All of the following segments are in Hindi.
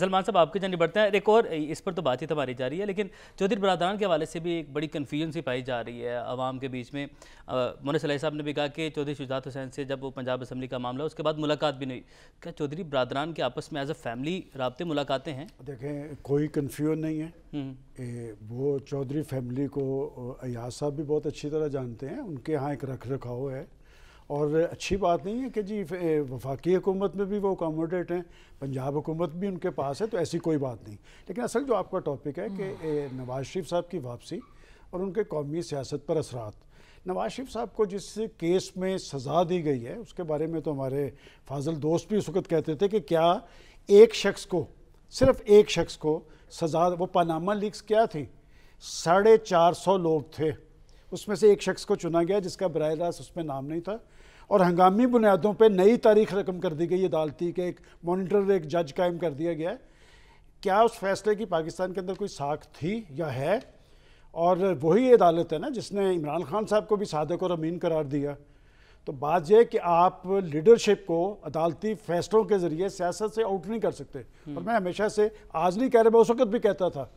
सलमान साहब आपके जानी बढ़ते हैं एक और इस पर तो बातचीत हमारी जा रही है लेकिन चौधरी बरदरान के हवाले से भी एक बड़ी कन्फ्यूजन सी पाई जा रही है आवाम के बीच में मोन सलाई साहब ने भी कहा कि चौधरी शुजात हुसैन से जब वो पंजाब असम्बली का मामला उसके बाद मुलाकात भी नहीं क्या चौधरी बरदरान के आपस में एज अ फैमिली रबते मुलाकातें हैं देखें कोई कन्फ्यूजन नहीं है हम्म। ए, वो चौधरी फैमिली को अयाज साहब भी बहुत अच्छी तरह जानते हैं उनके यहाँ एक रख रखाव है और अच्छी बात नहीं है कि जी वफाकी हुकूमत में भी वो अकोमोडेट हैं पंजाब हुकूमत भी उनके पास है तो ऐसी कोई बात नहीं लेकिन असल जो आपका टॉपिक है कि हम्म। नवाज शरीफ साहब की वापसी और उनके कौमी सियासत पर असरात नवाज शरीफ साहब को जिस केस में सज़ा दी गई है उसके बारे में तो हमारे फाजल दोस्त भी उस वक्त कहते थे कि क्या एक शख्स को सिर्फ एक शख्स को सज़ा वो पानामा लीक्स क्या थी साढ़े चार सौ लोग थे उसमें से एक शख्स को चुना गया जिसका बर रास्त उसमें नाम नहीं था और हंगामी बुनियादों पर नई तारीख रकम कर दी गई अदालती के एक मोनिटर एक जज कायम कर दिया गया है क्या उस फैसले की पाकिस्तान के अंदर कोई साख थी या है और वही अदालत है ना जिसने इमरान खान साहब को भी सादक और अमीन करार दिया तो बात यह कि आप लीडरशिप को अदालती फैसलों के ज़रिए सियासत से आउट नहीं कर सकते और मैं हमेशा से आज नहीं कह रहा मैं उस वक्त भी कहता था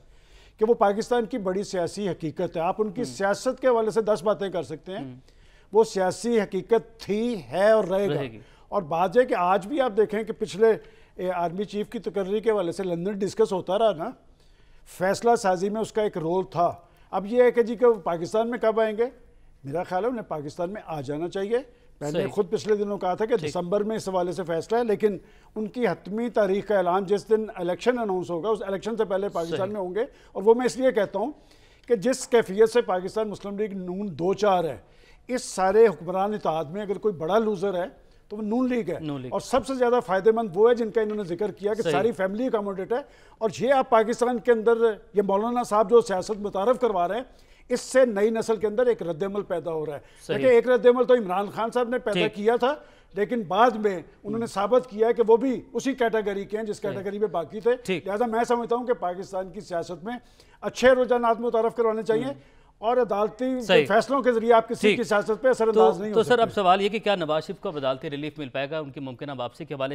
कि वो पाकिस्तान की बड़ी सियासी हकीकत है आप उनकी हम्म। सियासत के हवाले से दस बातें कर सकते हैं हम्म। वो सियासी हकीकत थी है और रहेगा और बात यह कि आज भी आप देखें कि पिछले आर्मी चीफ की तकर्री के हवाले से लंदन डिस्कस होता रहा ना फैसला साजी में उसका एक रोल था अब यह है कि जी कि पाकिस्तान में कब आएंगे मेरा ख्याल है उन्हें पाकिस्तान में आ जाना चाहिए मैंने खुद पिछले दिनों कहा था कि दिसंबर में इस हवाले से फैसला है लेकिन उनकी हतमी तारीख का ऐलान जिस दिन इलेक्शन अनाउंस होगा उस इलेक्शन से पहले पाकिस्तान में होंगे और वो मैं इसलिए कहता हूँ कि जिस कैफियत से पाकिस्तान मुस्लिम लीग नून दो चार है इस सारे हुक्मरान इतिहाद में अगर कोई बड़ा लूज़र है तो वो नून लीग है नून लीग। और सबसे ज़्यादा फायदेमंद वो है जिनका इन्होंने जिक्र किया कि सारी फैमिली अकोमोडेट है और ये आप पाकिस्तान के अंदर ये मौलाना साहब जो सियासत मुतारफ करवा रहे हैं इससे नई नस्ल के अंदर एक रद्दमल पैदा हो रहा है देखिए एक रद्दमल तो इमरान खान साहब ने पैदा किया था लेकिन बाद में उन्होंने हम्म। साबित किया कि वो भी उसी कैटेगरी के हैं जिस कैटेगरी में बाकी थे लिहाजा मैं समझता हूँ कि पाकिस्तान की सियासत में अच्छे रुझानात मुतारफ करवाने चाहिए हम्म। और अदालती फैसलों के जरिए आप किसी की सियासत पर असर तो, नहीं तो सर अब सवाल ये कि क्या नवाज शरीफ को अदालती रिलीफ मिल पाएगा उनकी मुमकिन वापसी के हवाले